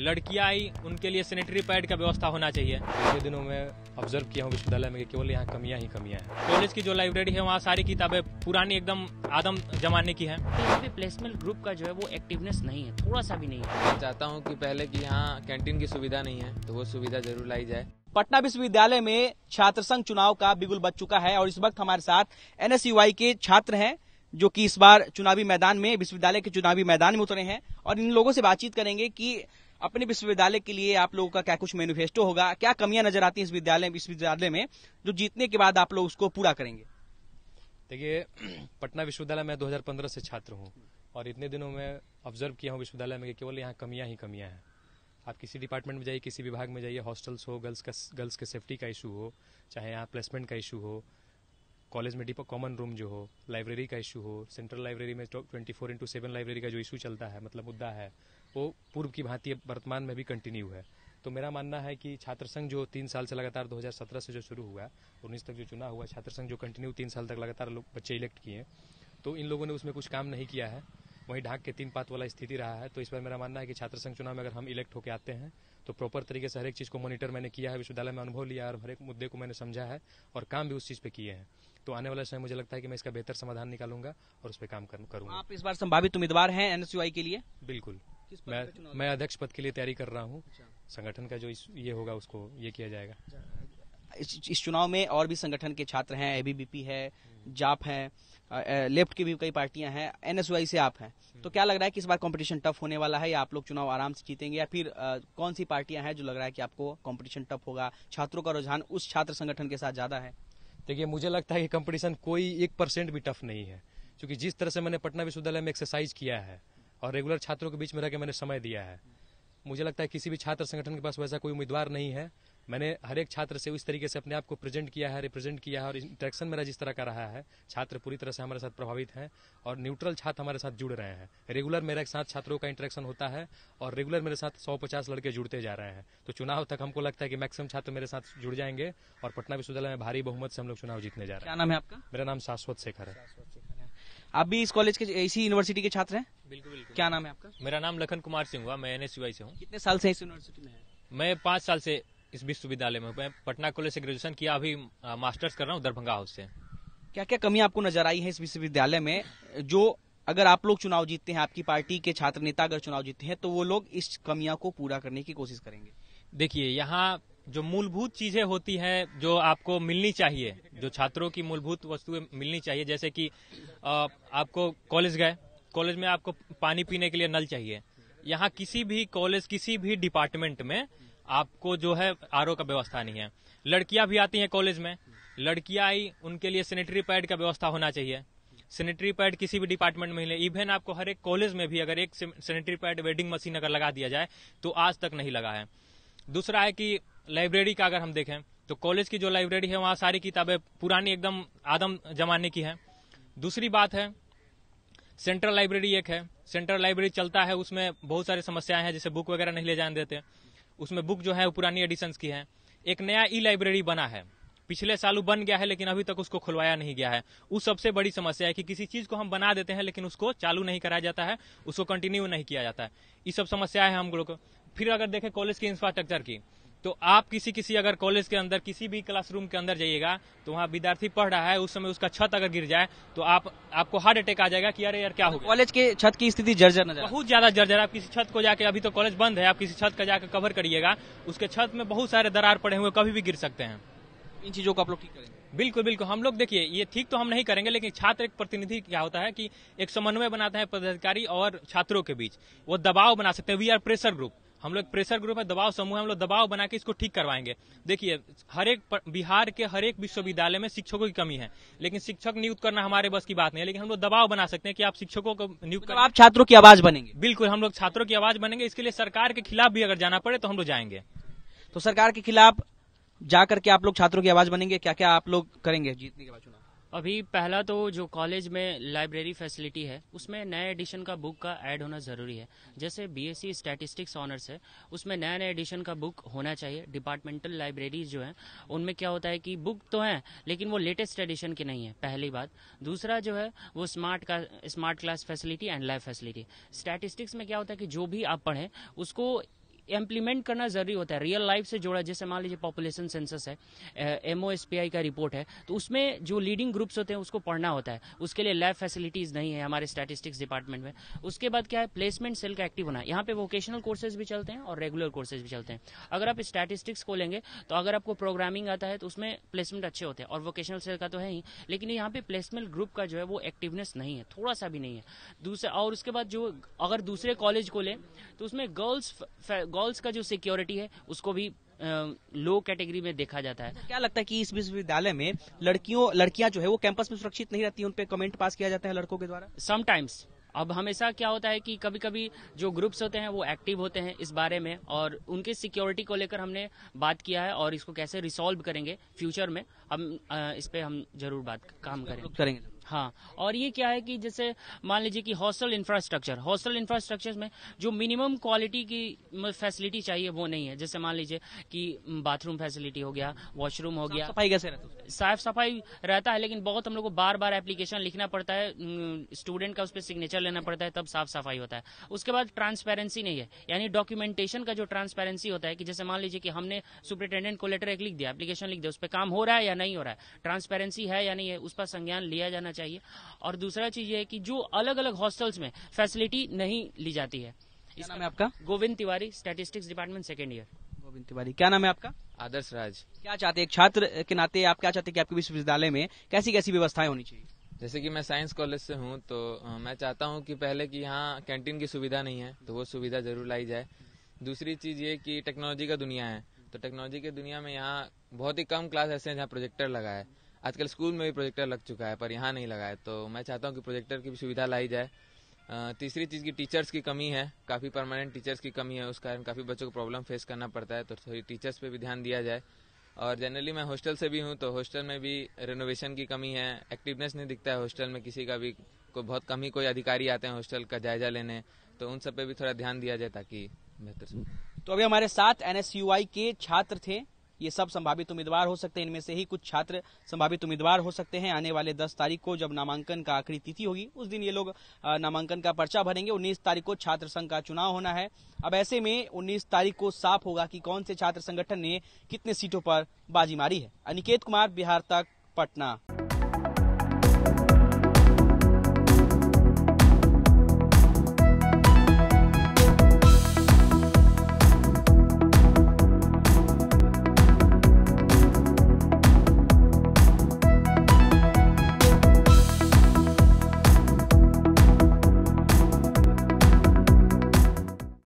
लड़कियाँ आई उनके लिए सैनिटरी पैड का व्यवस्था होना चाहिए पिछले दिनों में ऑब्जर्व किया हूँ विश्वविद्यालय में केवल यहाँ कमियाँ ही कमियाँ हैं कॉलेज की जो लाइब्रेरी है वहाँ सारी किताबें पुरानी एकदम आदम जमाने की है प्लेसमेंट ग्रुप का जो है वो एक्टिवनेस नहीं है थोड़ा सा भी नहीं है मैं चाहता हूँ की पहले की यहाँ कैंटीन की सुविधा नहीं है तो वो सुविधा जरूर लाई जाए पटना विश्वविद्यालय में छात्र संघ चुनाव का बिगुल बच चुका है और इस वक्त हमारे साथ एनएसयूआई के छात्र हैं जो कि इस बार चुनावी मैदान में विश्वविद्यालय के चुनावी मैदान में उतरे हैं और इन लोगों से बातचीत करेंगे कि अपने विश्वविद्यालय के लिए आप लोगों का क्या कुछ मैनिफेस्टो होगा क्या कमियां नजर आती हैं इस विद्यालय विश्वविद्यालय में जो जीतने के बाद आप लोग उसको पूरा करेंगे देखिए पटना विश्वविद्यालय में 2015 से छात्र हूँ और इतने दिनों में ऑब्जर्व किया हूँ विश्वविद्यालय में केवल यहाँ कमियाँ ही कमियाँ हैं आप किसी डिपार्टमेंट में जाइए किसी विभाग में जाइए हॉस्टल्स हो गर्ल्स का गर्ल्स के सेफ्टी का इशू हो चाहे यहाँ प्लेसमेंट का इशू हो कॉलेज में डिपो कॉमन रूम जो हो लाइब्रेरी का इशू हो सेंट्रल लाइब्रेरी में twenty four into seven library का जो इशू चलता है मतलब मुद्दा है वो पूर्व की भांति वर्तमान में भी कंटिन्यू है तो मेरा मानना है कि छात्र संघ जो तीन साल से लगातार 2017 से जो शुरू हुआ उन्नीस तक जो चुना हुआ छात्र संघ जो कंटिन्यू तीन साल तक लगातार बच्चे इलेक्ट किए तो इन लोगों ने उसमें कुछ काम नहीं किया है वहीं ढाक के तीन पात वाला स्थिति रहा है तो इस बार मेरा मानना है कि छात्र संघ चुनाव में अगर हम इलेक्ट होकर आते हैं तो प्रॉपर तरीके से हर एक चीज़ को मॉनिटर मैंने किया है विश्वविद्यालय में अनुभव लिया और हर एक मुद्दे को मैंने समझा है और काम भी उस चीज़ पे किए हैं तो आने वाला समय मुझे लगता है कि मैं इसका बेहतर समाधान निकालूंगा और उस पर काम करूंगा आप इस बार संभावित उम्मीदवार हैं एनएसयूआई के लिए बिल्कुल मैं मैं अध्यक्ष पद के लिए तैयारी कर रहा हूँ अच्छा। संगठन का जो ये होगा उसको ये किया जाएगा अच्छा, इस, इस चुनाव में और भी संगठन के छात्र हैं एबीबीपी है हम्म। जाप है लेफ्ट की भी कई पार्टियां हैं एनएसवाई से आप हैं तो हम्म। क्या लग रहा है कि इस बार कंपटीशन टफ होने वाला है या आप लोग चुनाव आराम से जीतेंगे या फिर आ, कौन सी पार्टियां हैं जो लग रहा है कि आपको कंपटीशन टफ होगा छात्रों का रुझान उस छात्र संगठन के साथ ज्यादा है देखिए मुझे लगता है कि कंपटीशन कोई एक परसेंट भी टफ नहीं है क्योंकि जिस तरह से मैंने पटना विश्वविद्यालय में एक्सरसाइज किया है और रेगुलर छात्रों के बीच में रहकर मैंने समय दिया है मुझे लगता है किसी भी छात्र संगठन के पास वैसा कोई उम्मीदवार नहीं है मैंने हर एक छात्र से उस तरीके से अपने आप को प्रेजेंट किया है रिप्रेजेंट किया है और इंटरेक्शन मेरा जिस तरह का रहा है छात्र पूरी तरह से हमारे साथ प्रभावित हैं और न्यूट्रल छात्र हमारे साथ जुड़ रहे हैं रेगुलर मेरे साथ छात्रों का इंटरेक्शन होता है और रेगुलर मेरे साथ सौ पचास लड़के जुड़ते जा रहे हैं तो चुनाव तक हमको लगता है कि मैक्सिमम छात्र मेरे साथ जुड़ जाएंगे और पटना विश्वविद्यालय में भारी बहुमत से हम लोग चुनाव जीतने जा रहे हैं क्या नाम है आपका मेरा नाम शाश्वत शेखर है आप भी इस कॉलेज के इसी यूनिवर्सिटी के छात्र हैं बिल्कुल बिल्कुल क्या नाम है आपका मेरा नाम लखन कुमार सिंह हुआ मैं एन से हूँ कितने साल से इस यूनिवर्सिटी में मैं पाँच साल से इस विश्वविद्यालय में मैं पटना कॉलेज से ग्रेजुएशन किया अभी मास्टर्स कर रहा हूँ दरभंगा हाउस से क्या क्या कमी आपको नजर आई है इस विश्वविद्यालय में जो अगर आप लोग चुनाव जीतते हैं आपकी पार्टी के छात्र नेता अगर चुनाव जीतते हैं तो वो लोग इस कमियां को पूरा करने की कोशिश करेंगे देखिए यहाँ जो मूलभूत चीजें होती हैं जो आपको मिलनी चाहिए जो छात्रों की मूलभूत वस्तुएं मिलनी चाहिए जैसे कि आपको कॉलेज गए कॉलेज में आपको पानी पीने के लिए नल चाहिए यहाँ किसी भी कॉलेज किसी भी डिपार्टमेंट में आपको जो है आर का व्यवस्था नहीं है लड़कियां भी आती हैं कॉलेज में लड़कियां आई उनके लिए सेनेटरी पैड का व्यवस्था होना चाहिए सैनिटरी पैड किसी भी डिपार्टमेंट में इवन आपको हर एक कॉलेज में भी अगर एक सेनेटरी पैड वेडिंग मशीन अगर लगा दिया जाए तो आज तक नहीं लगा है दूसरा है कि लाइब्रेरी का अगर हम देखें तो कॉलेज की जो लाइब्रेरी है वहाँ सारी किताबें पुरानी एकदम आदम जमाने की हैं दूसरी बात है सेंट्रल लाइब्रेरी एक है सेंट्रल लाइब्रेरी चलता है उसमें बहुत सारी समस्याएं हैं जैसे बुक वगैरह नहीं ले जाने देते उसमें बुक जो है वो पुरानी एडिशंस की है एक नया ई लाइब्रेरी बना है पिछले साल बन गया है लेकिन अभी तक उसको खुलवाया नहीं गया है उस सबसे बड़ी समस्या है कि किसी चीज को हम बना देते हैं लेकिन उसको चालू नहीं कराया जाता है उसको कंटिन्यू नहीं किया जाता है ये सब समस्या है हम लोग को फिर अगर देखें कॉलेज की इंफ्रास्ट्रक्चर की तो आप किसी किसी अगर कॉलेज के अंदर किसी भी क्लासरूम के अंदर जाइएगा तो वहाँ विद्यार्थी पढ़ रहा है उस समय उसका छत अगर गिर जाए तो आप आपको हार्ट अटैक आ जाएगा कि अरे यार क्या होगा कॉलेज के छत की स्थिति जर्जर नजर बहुत ज्यादा जर्जर आप किसी छत को जाके अभी तो कॉलेज बंद है आप किसी छत का जाकर कवर करिएगा उसके छत में बहुत सारे दरार पड़े हुए कभी भी गिर सकते हैं इन चीजों को आप लोग ठीक करेंगे बिल्कुल बिल्कुल हम लोग देखिए ये ठीक तो हम नहीं करेंगे लेकिन छात्र एक प्रतिनिधि क्या होता है कि एक समन्वय बनाता है पदाधिकारी और छात्रों के बीच वो दबाव बना सकते हैं वी आर प्रेशर ग्रुप हम लोग प्रेशर ग्रुप है दबाव समूह हम लोग दबाव बना के इसको ठीक करवाएंगे देखिए हर एक बिहार के हर एक विश्वविद्यालय में शिक्षकों की कमी है लेकिन शिक्षक नियुक्त करना हमारे बस की बात नहीं है लेकिन हम लोग दबाव बना सकते हैं कि आप शिक्षकों को नियुक्त तो आप छात्रों की आवाज बनेंगे बिल्कुल हम लोग छात्रों की आवाज बनेंगे इसके लिए सरकार के खिलाफ भी अगर जाना पड़े तो हम लोग जाएंगे तो सरकार के खिलाफ जाकर के आप लोग छात्रों की आवाज बनेंगे क्या क्या आप लोग करेंगे जीतने के बाद चुनाव अभी पहला तो जो कॉलेज में लाइब्रेरी फैसिलिटी है उसमें नए एडिशन का बुक का ऐड होना ज़रूरी है जैसे बीएससी स्टैटिस्टिक्स ऑनर्स है उसमें नया नया एडिशन का बुक होना चाहिए डिपार्टमेंटल लाइब्रेरीज जो हैं उनमें क्या होता है कि बुक तो हैं लेकिन वो लेटेस्ट एडिशन की नहीं है पहली बात दूसरा जो है वो स्मार्ट का smart class facility and live facility statistics में क्या होता है कि जो भी आप पढ़ें उसको इम्प्लीमेंट करना जरूरी होता है रियल लाइफ से जोड़ा जैसे मान लीजिए पॉपुलेशन सेंसस है एम का रिपोर्ट है तो उसमें जो लीडिंग ग्रुप्स होते हैं उसको पढ़ना होता है उसके लिए लैब फैसिलिटीज नहीं है हमारे स्टैटिस्टिक्स डिपार्टमेंट में उसके बाद क्या है प्लेसमेंट सेल का एक्टिव होना है यहाँ पे वोकेशनल कोर्सेज भी चलते हैं और रेगुलर कोर्सेज भी चलते हैं अगर आप स्टैटिस्टिक्स को लेंगे तो अगर आपको प्रोग्रामिंग आता है तो उसमें प्लेसमेंट अच्छे होते हैं और वोकेशनल सेल का तो है ही लेकिन यहाँ पे प्लेसमेंट ग्रुप का जो है वो एक्टिवनेस नहीं है थोड़ा सा भी नहीं है दूसरा और उसके बाद जो अगर दूसरे कॉलेज को लें तो उसमें गर्ल्स गर्ल्स का जो सिक्योरिटी है उसको भी लो कैटेगरी में देखा जाता है क्या लगता है कि इस विश्वविद्यालय में लड़कियों लड़कियां जो है वो कैंपस में सुरक्षित नहीं रहती उन पे कमेंट पास किया जाता है लड़कों के द्वारा समटाइम्स अब हमेशा क्या होता है कि कभी कभी जो ग्रुप्स होते हैं वो एक्टिव होते हैं इस बारे में और उनके सिक्योरिटी को लेकर हमने बात किया है और इसको कैसे रिसॉल्व करेंगे फ्यूचर में हम इस पर हम जरूर बात काम करेंगे करेंगे हाँ और ये क्या है कि जैसे मान लीजिए कि हॉस्टल इंफ्रास्ट्रक्चर हॉस्टल इंफ्रास्ट्रक्चर में जो मिनिमम क्वालिटी की फैसिलिटी चाहिए वो नहीं है जैसे मान लीजिए कि बाथरूम फैसिलिटी हो गया वॉशरूम हो गया सफाई कैसे रहता साफ सफाई रहता है लेकिन बहुत हम लोग को बार बार एप्लीकेशन लिखना पड़ता है स्टूडेंट का उस पर सिग्नेचर लेना पड़ता है तब साफ सफाई होता है उसके बाद ट्रांसपेरेंसी नहीं है यानी डॉक्यूमेंटेशन का जो ट्रांसपेरेंसी होता है कि जैसे मान लीजिए कि हमने सुपरिटेंडेंट को लेटर एक लिख दिया एप्लीकेशन लिख दिया उस पर काम हो रहा है या नहीं हो रहा है ट्रांसपेरेंसी है या नहीं है उस पर संज्ञान लिया जाना चाहिए चाहिए और दूसरा चीज ये है कि जो अलग अलग हॉस्टल्स में फैसिलिटी नहीं ली जाती है इस नाम है आपका Govind Tiwari statistics department second year Govind Tiwari क्या नाम है आपका आदर्श राज क्या चाहते हैं एक छात्र के नाते आप क्या चाहते हैं कि आपके विश्वविद्यालय में कैसी कैसी व्यवस्थाएं होनी चाहिए जैसे कि मैं साइंस कॉलेज से हूँ तो मैं चाहता हूँ कि पहले कि यहाँ कैंटीन की सुविधा नहीं है तो वो सुविधा जरूर लाई जाए दूसरी चीज़ ये कि टेक्नोलॉजी का दुनिया है तो टेक्नोलॉजी के दुनिया में यहाँ बहुत ही कम क्लास ऐसे हैं जहाँ प्रोजेक्टर लगा है आजकल स्कूल में भी प्रोजेक्टर लग चुका है पर यहाँ नहीं लगा है तो मैं चाहता हूँ कि प्रोजेक्टर की भी सुविधा लाई जाए तीसरी चीज़ की टीचर्स की कमी है काफ़ी परमानेंट टीचर्स की कमी है उस कारण काफ़ी बच्चों को प्रॉब्लम फेस करना पड़ता है तो थोड़ी टीचर्स पे भी ध्यान दिया जाए और जनरली मैं हॉस्टल से भी हूँ तो हॉस्टल में भी रेनोवेशन की कमी है एक्टिवनेस नहीं दिखता है हॉस्टल में किसी का भी को बहुत कम ही कोई अधिकारी आते हैं हॉस्टल का जायजा लेने तो उन सब पे भी थोड़ा ध्यान दिया जाए ताकि बेहतर तो अभी हमारे साथ एनएसयूआई के छात्र थे ये सब संभावित उम्मीदवार हो सकते हैं इनमें से ही कुछ छात्र संभावित उम्मीदवार हो सकते हैं आने वाले दस तारीख को जब नामांकन का आखिरी तिथि होगी उस दिन ये लोग नामांकन का पर्चा भरेंगे उन्नीस तारीख को छात्र संघ का चुनाव होना है अब ऐसे में उन्नीस तारीख को साफ होगा कि कौन से छात्र संगठन ने कितने सीटों पर बाजी मारी है अनिकेत कुमार बिहार तक पटना